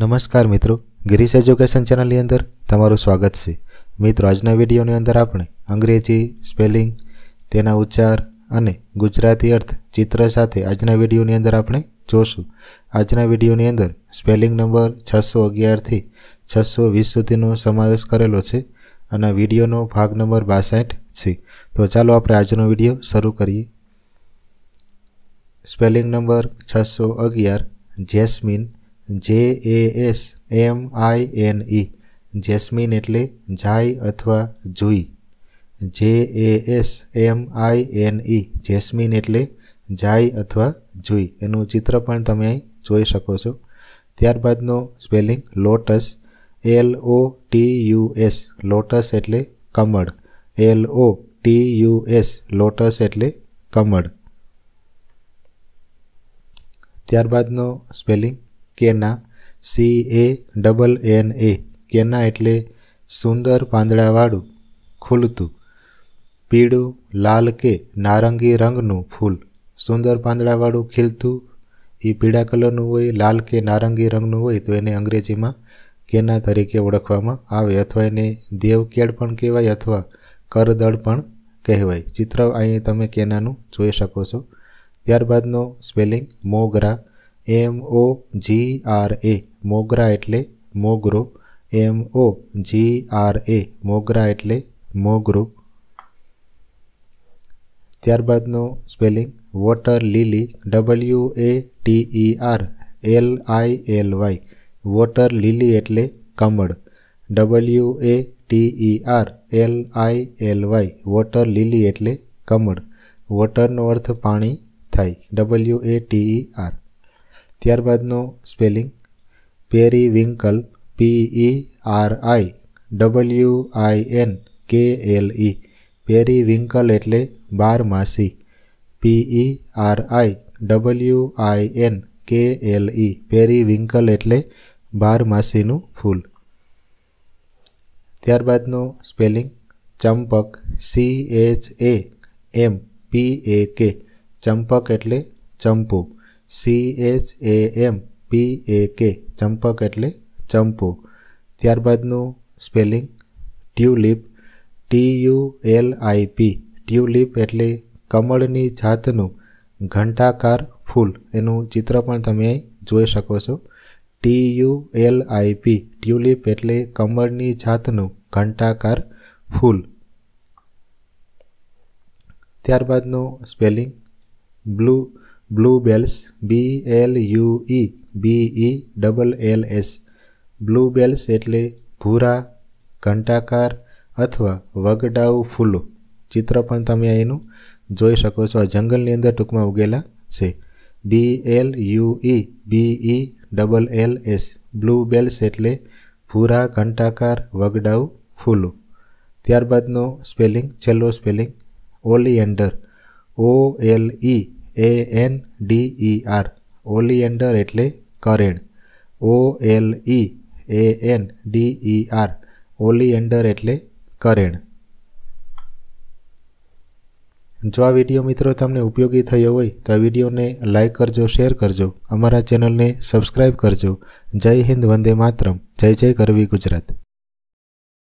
નમસ્કાર મિત્રો ગિરીશ એજ્યુકેશન ચેનલની અંદર તમારું સ્વાગત છે મિત્રો આજના વિડીયોની અંદર આપણે અંગ્રેજી સ્પેલિંગ તેના ઉચ્ચાર અને ગુજરાતી અર્થ ચિત્ર સાથે આજના વિડીયોની અંદર આપણે જોશું આજના વિડીયોની અંદર સ્પેલિંગ નંબર છસો અગિયારથી છસો વીસ સુધીનો સમાવેશ કરેલો છે અને વિડીયોનો ભાગ નંબર બાસઠ છે તો ચાલો આપણે આજનો વિડીયો શરૂ કરીએ સ્પેલિંગ નંબર છસો અગિયાર jasmine J A S M I N E e, jasmine એટલે જાય અથવા જુઈ J A S M I N E e, jasmine એટલે જાય અથવા જુઈ એનું ચિત્ર પણ તમે અહીં જોઈ શકો છો ત્યારબાદનો spelling lotus L O T U S lotus એટલે કમળ L O T U S lotus એટલે કમળ ત્યારબાદનો spelling canna C A double N A canna એટલે સુંદર પાંદડાવાળું ખુલતું પીળું લાલ કે નારંગી રંગનું ફૂલ સુંદર પાંદડાવાળું ખીલતું એ પીળા કલરનું હોય લાલ કે નારંગી રંગનું હોય તો એને અંગ્રેજીમાં કેના તરીકે ઓળખવામાં આવે અથવા એને દેવકેળ પણ કહેવાય અથવા કરદળ પણ કહેવાય ચિત્ર અહીં તમે કેનાનું જોઈ શકો છો ત્યારબાદનો spelling Mogra M O G R A mogra એટલે મોગરો એમ ઓ જી આર એ મોગરા એટલે મોગરો ત્યારબાદનો spelling water lily W A T E R L I L Y water lily એટલે કમળ W A T E R L I L Y water lily એટલે કમળ વોટરનો અર્થ પાણી થાય W A T E R ત્યારબાદનો spelling periwinkle P E R I W I N K L E periwinkle એટલે બારમાસી P E R I W I N K L E periwinkle એટલે બારમાસીનું ફૂલ ત્યારબાદનો spelling champak C H A M P A કે ચંપક એટલે ચંપુ C H A M P A કે ચંપક એટલે ચંપો ત્યારબાદનું spelling tulip T U L I P tulip એટલે કમળની જાતનું ઘંટાકાર ફૂલ એનું ચિત્ર પણ તમે જોઈ શકો છો T U L I P tulip એટલે કમળની જાતનું ઘંટાકાર ફૂલ ત્યારબાદનું spelling blue bluebells B L U E B E double L S bluebells એટલે ભૂરા ઘંટાકાર અથવા વગડાઉ ફૂલો ચિત્ર પણ તમે એનું જોઈ શકો છો આ જંગલની અંદર ટૂંકમાં ઉગેલા છે B L U E B E double L S bluebells એટલે ભૂરા ઘંટાકાર વગડાઉ ફૂલો ત્યારબાદનો સ્પેલિંગ છેલ્લો spelling oleander O L E A N D E R oleander એટલે કરેણ O L E A N D E R oleander એટલે કરેણ જો આ વિડીયો મિત્રો તમને ઉપયોગી થયો હોય તો આ વિડીયોને લાઇક કરજો શેર કરજો અમારા ચેનલને સબસ્ક્રાઈબ કરજો જય હિન્દ વંદે માતરમ જય જય કરવી ગુજરાત